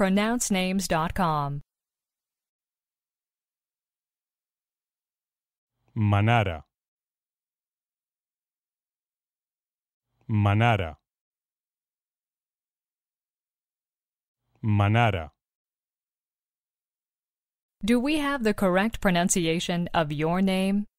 pronouncenames.com. Manara. Manara. Manara. Do we have the correct pronunciation of your name?